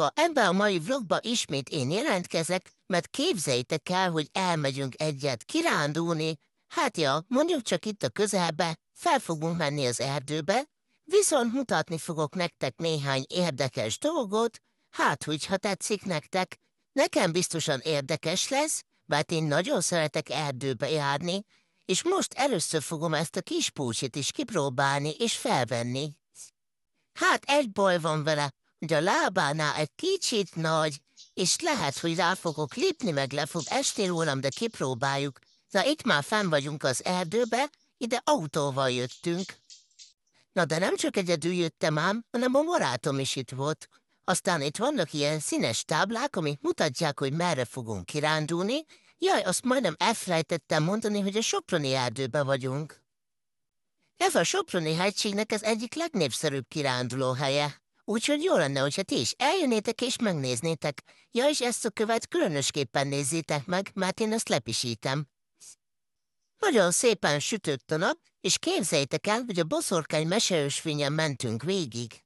oka. ebbe a mai vlogba ismét én jelentkezek, mert képzeljétek el, hogy elmegyünk egyet kirándulni. Hát ja, mondjuk csak itt a közelbe, fel fogunk menni az erdőbe, viszont mutatni fogok nektek néhány érdekes dolgot, hát hogyha tetszik nektek. Nekem biztosan érdekes lesz, mert én nagyon szeretek erdőbe járni, és most először fogom ezt a kis púcsit is kipróbálni és felvenni. Hát egy baj van vele, de a lábánál egy kicsit nagy, és lehet, hogy rá fogok lépni, meg le fog esni rólam, de kipróbáljuk. Na, itt már fenn vagyunk az erdőbe, ide autóval jöttünk. Na, de nem csak egyedül jöttem ám, hanem a barátom is itt volt. Aztán itt vannak ilyen színes táblák, amik mutatják, hogy merre fogunk kirándulni. Jaj, azt majdnem elfelejtettem mondani, hogy a Soproni erdőbe vagyunk. Ez a Soproni hegységnek az egyik legnépszerűbb kirándulóhelye. Úgyhogy jó lenne, hogyha ti is eljönnétek és megnéznétek. Ja, és ezt a követ különösképpen nézzétek meg, mert én azt lepisítem. Nagyon szépen sütött a nap, és képzeljétek el, hogy a boszorkány meseősvényen mentünk végig.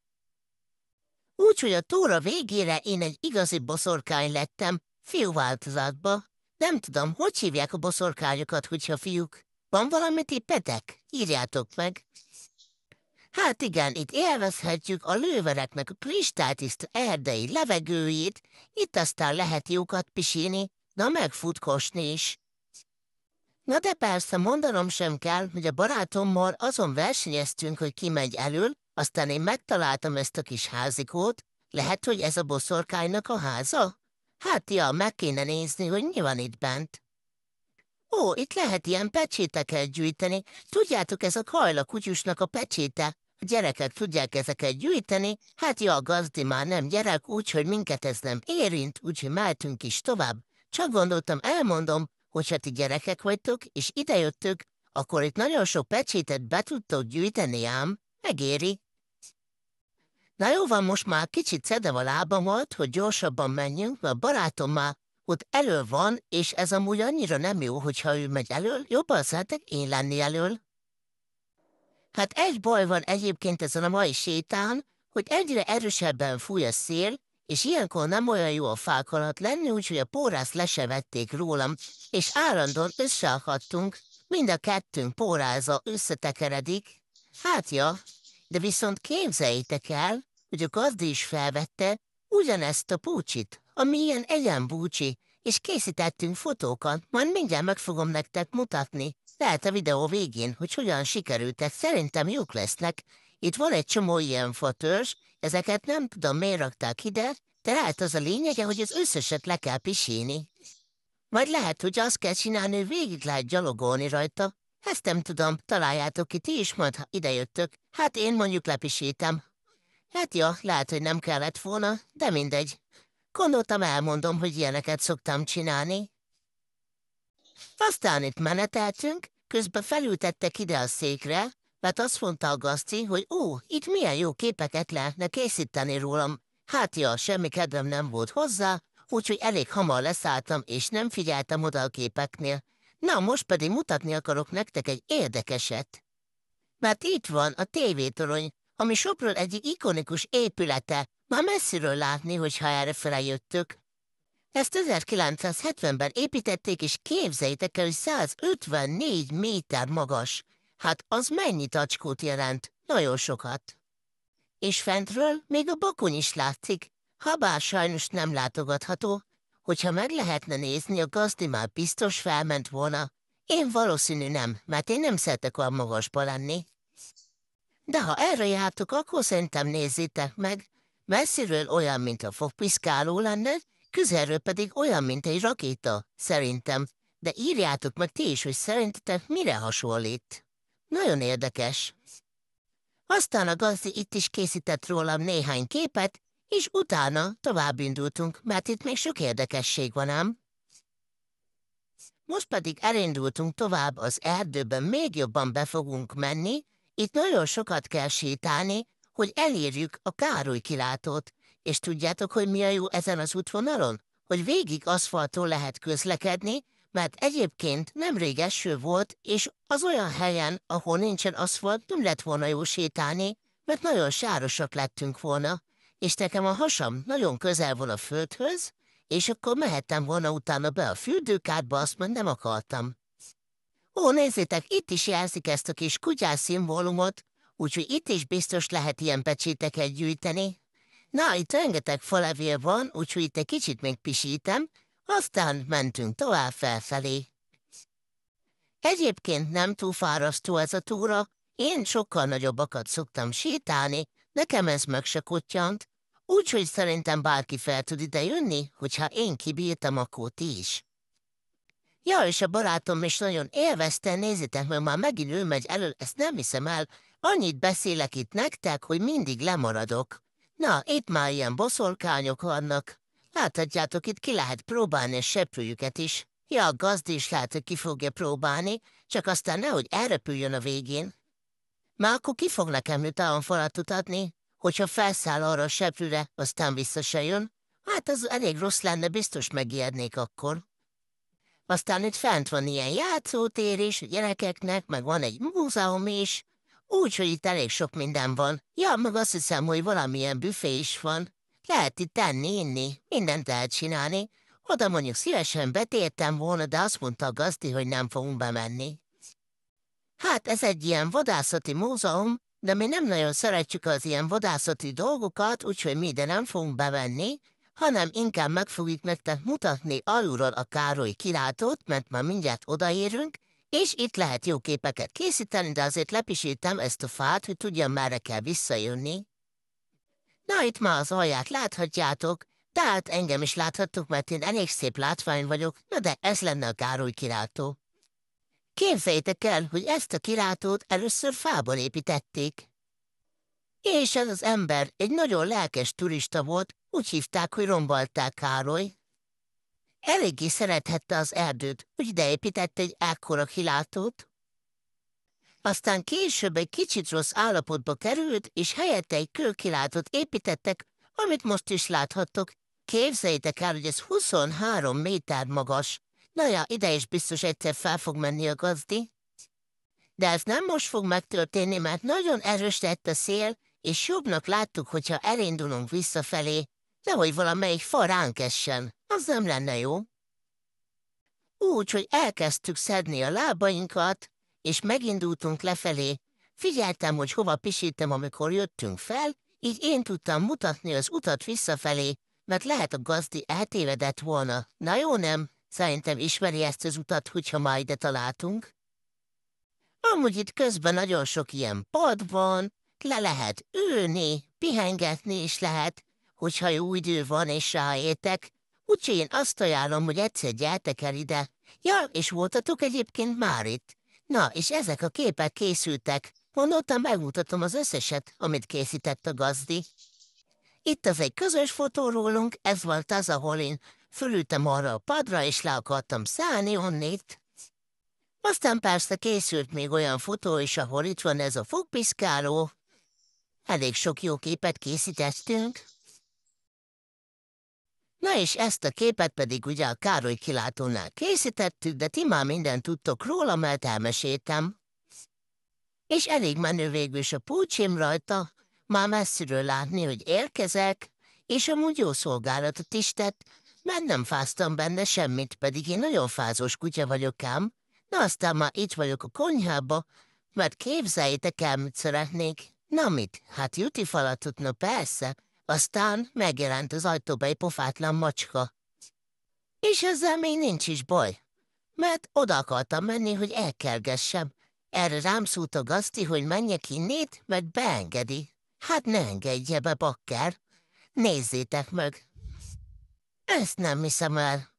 Úgyhogy a túra végére én egy igazi boszorkány lettem, fiú változatba. Nem tudom, hogy hívják a boszorkányokat, hogyha fiúk. Van valami tippetek? Írjátok meg! Hát igen, itt élvezhetjük a lővereknek kristáltiszt erdei levegőjét, itt aztán lehet jókat pisíni, na megfutkosni is. Na de persze mondanom sem kell, hogy a barátommal azon versenyeztünk, hogy kimegy elől, aztán én megtaláltam ezt a kis házikót, lehet, hogy ez a boszorkánynak a háza? Hát ja, meg kéne nézni, hogy mi van itt bent. Ó, itt lehet ilyen pecséteket gyűjteni. Tudjátok, ez a kajla kutyusnak a pecséte. Gyereket tudják ezeket gyűjteni, hát ja, a gazdi már nem gyerek, úgyhogy minket ez nem érint, úgyhogy mehetünk is tovább. Csak gondoltam, elmondom, hogyha ti gyerekek vagytok, és idejöttök, akkor itt nagyon sok pecsétet be tudtok gyűjteni ám, megéri. Na jó van, most már kicsit szedem a lábamat, hogy gyorsabban menjünk, mert barátom már ott elő van, és ez amúgy annyira nem jó, hogyha ő megy elől, jobban szeretek én lenni elől. Hát egy baj van egyébként ezen a mai sétán, hogy egyre erősebben fúj a szél, és ilyenkor nem olyan jó a fák alatt lenni, úgyhogy a pórász lesevették rólam, és állandóan összeakadtunk, mind a kettőnk póráza összetekeredik. Hát ja, de viszont képzeljétek el, hogy a gazdi is felvette ugyanezt a púcsit, ami ilyen búcsi, és készítettünk fotókat, majd mindjárt meg fogom nektek mutatni lehet a videó végén, hogy hogyan sikerültek, szerintem jók lesznek. Itt van egy csomó ilyen fatörzs, ezeket nem tudom miért rakták ide, de lehet az a lényege, hogy az összeset le kell pisíni. Majd lehet, hogy azt kell csinálni, hogy végig lehet gyalogolni rajta. Ezt nem tudom, találjátok ki ti is, majd ha idejöttök. Hát én mondjuk lepisítem. Hát ja, lehet, hogy nem kellett volna, de mindegy. Gondoltam, elmondom, hogy ilyeneket szoktam csinálni. Aztán itt meneteltünk, közben felültettek ide a székre, mert azt mondta a gaszti, hogy ó, itt milyen jó képeket lehetne készíteni rólam. Hát ja, semmi kedvem nem volt hozzá, úgyhogy elég hamar leszálltam, és nem figyeltem oda a képeknél. Na, most pedig mutatni akarok nektek egy érdekeset. Mert itt van a tévétorony, ami Sopron egyik ikonikus épülete. Már messziről látni, hogyha erre jöttök. Ezt 1970-ben építették, és képzeljétek el, hogy 154 méter magas. Hát az mennyi tacskót jelent? Nagyon sokat. És fentről még a bakony is látszik, habár sajnos nem látogatható. Hogyha meg lehetne nézni, a gazdi már biztos felment volna. Én valószínű nem, mert én nem szeretek olyan magasba lenni. De ha erre jártok, akkor szerintem nézzétek meg. Messziről olyan, mint a fogpiszkáló lenne, Közelről pedig olyan, mint egy rakéta, szerintem. De írjátok meg ti is, hogy szerintetek mire hasonlít. Nagyon érdekes. Aztán a gazdi itt is készített rólam néhány képet, és utána tovább indultunk, mert itt még sok érdekesség van ám. Most pedig elindultunk tovább az erdőben, még jobban be fogunk menni, itt nagyon sokat kell sétálni, hogy elérjük a Károly kilátót, és tudjátok, hogy mi a jó ezen az útvonalon? Hogy végig aszfalton lehet közlekedni, mert egyébként nemrég eső volt, és az olyan helyen, ahol nincsen aszfalt, nem lett volna jó sétálni, mert nagyon sárosak lettünk volna, és nekem a hasam nagyon közel van a földhöz, és akkor mehettem volna utána be a fürdőkádba, azt mondom, nem akartam. Ó, nézzétek, itt is jelzik ezt a kis kutyás szimbólumot, úgyhogy itt is biztos lehet ilyen pecséteket gyűjteni. Na, itt rengeteg falevél van, úgyhogy itt egy kicsit még pisítem, aztán mentünk tovább felfelé. Egyébként nem túl fárasztó ez a túra, én sokkal nagyobbakat szoktam sétálni, nekem ez meg se kutyant, úgyhogy szerintem bárki fel tud ide jönni, hogyha én kibírtam, akkor ti is. Ja, és a barátom is nagyon élvezte, nézzétek, mert már megint ő megy elől, ezt nem hiszem el, annyit beszélek itt nektek, hogy mindig lemaradok. Na, itt már ilyen boszorkányok vannak. Láthatjátok, itt ki lehet próbálni a seprőjüket is. Ja, a gazd is lehet, hogy ki fogja próbálni, csak aztán nehogy elrepüljön a végén. Már akkor ki fog nekem után falat utatni, hogyha felszáll arra a seprőre, aztán vissza se jön? Hát az elég rossz lenne, biztos megijednék akkor. Aztán itt fent van ilyen játszótér is gyerekeknek, meg van egy múzeum is, úgy, hogy itt elég sok minden van. Ja, meg azt hiszem, hogy valamilyen büfé is van. Lehet itt tenni, inni, mindent lehet csinálni. Oda mondjuk szívesen betértem volna, de azt mondta a gazdi, hogy nem fogunk bemenni. Hát ez egy ilyen vadászati múzeum, de mi nem nagyon szeretjük az ilyen vadászati dolgokat, úgyhogy mi ide nem fogunk bevenni, hanem inkább meg fogjuk nektek mutatni alulról a Károly kilátót, mert már mindjárt odaérünk, és itt lehet jó képeket készíteni, de azért lepisítem ezt a fát, hogy tudjam, merre kell visszajönni. Na, itt már az alját láthatjátok, tehát engem is láthattuk, mert én elég szép látvány vagyok, na de ez lenne a Károly kirátó. Képzeljétek el, hogy ezt a kirátót először fából építették. És ez az ember egy nagyon lelkes turista volt, úgy hívták, hogy rombalták Károly, Eléggé szerethette az erdőt, úgy ideépített egy ekkora kilátót. Aztán később egy kicsit rossz állapotba került, és helyette egy kőkilátót építettek, amit most is láthattok. Képzeljétek el, hogy ez 23 méter magas. Na ja, ide is biztos egyszer fel fog menni a gazdi. De ez nem most fog megtörténni, mert nagyon erős lett a szél, és jobbnak láttuk, hogyha elindulunk visszafelé, nehogy valamelyik fa ránk essen. Az nem lenne jó. Úgy, hogy elkezdtük szedni a lábainkat, és megindultunk lefelé. Figyeltem, hogy hova pisítem, amikor jöttünk fel, így én tudtam mutatni az utat visszafelé, mert lehet a gazdi eltévedett volna. Na jó nem? Szerintem ismeri ezt az utat, hogyha ma ide találtunk. Amúgy itt közben nagyon sok ilyen pad van, le lehet ülni, pihengetni is lehet, hogyha jó idő van és ráétek, Úgyhogy én azt ajánlom, hogy egyszer gyertek el ide. Ja, és voltatok egyébként már itt. Na, és ezek a képek készültek. Mondottam, megmutatom az összeset, amit készített a gazdi. Itt az egy közös fotó rólunk, ez volt az, ahol én fölültem arra a padra, és le akartam szállni onnét. Aztán persze készült még olyan fotó is, ahol itt van ez a fogpiszkáló. Elég sok jó képet készítettünk. Na és ezt a képet pedig ugye a Károly kilátónál készítettük, de ti már mindent tudtok róla, mert elmeséltem. És elég menő végül is a púcsim rajta, már messziről látni, hogy érkezek, és amúgy jó szolgálatot is tett, mert nem fáztam benne semmit, pedig én nagyon fázós kutya vagyok ám. Na aztán már itt vagyok a konyhába, mert képzeljétek el, mit szeretnék. Na mit? Hát jutifalatot, tudna, persze. Aztán megjelent az ajtóba egy pofátlan macska. És ezzel még nincs is baj, mert oda akartam menni, hogy elkergessem. Erre rám szólt a gazdi, hogy menjek innét, mert beengedi. Hát ne engedje be, bakker. Nézzétek meg. Ezt nem hiszem el.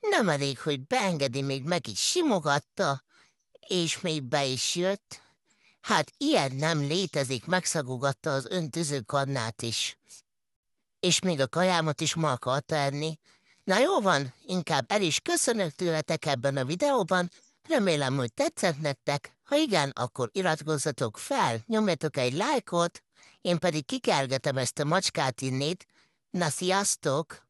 Nem elég, hogy beengedi, még meg is simogatta, és még be is jött. Hát ilyen nem létezik, megszagogatta az öntöző kannát is és még a kajámat is ma akarta enni. Na jó van, inkább el is köszönök tőletek ebben a videóban, remélem, hogy tetszett nektek, ha igen, akkor iratkozzatok fel, nyomjatok egy lájkot, én pedig kikergetem ezt a macskát innét, na sziasztok!